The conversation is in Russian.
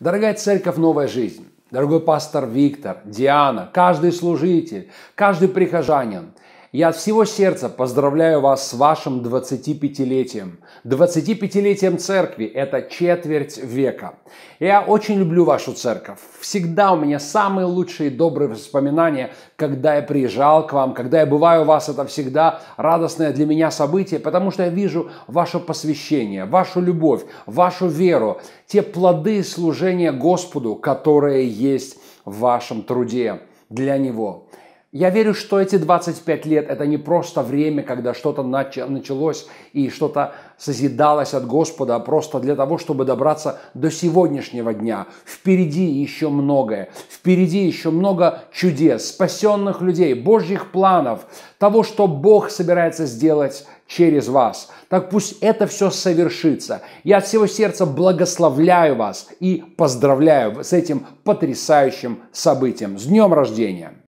Дорогая церковь «Новая жизнь», дорогой пастор Виктор, Диана, каждый служитель, каждый прихожанин – я от всего сердца поздравляю вас с вашим 25-летием. 25-летием церкви – это четверть века. Я очень люблю вашу церковь. Всегда у меня самые лучшие добрые воспоминания, когда я приезжал к вам, когда я бываю у вас, это всегда радостное для меня событие, потому что я вижу ваше посвящение, вашу любовь, вашу веру, те плоды служения Господу, которые есть в вашем труде для Него. Я верю, что эти 25 лет – это не просто время, когда что-то началось и что-то созидалось от Господа, а просто для того, чтобы добраться до сегодняшнего дня. Впереди еще многое. Впереди еще много чудес, спасенных людей, Божьих планов, того, что Бог собирается сделать через вас. Так пусть это все совершится. Я от всего сердца благословляю вас и поздравляю с этим потрясающим событием. С днем рождения!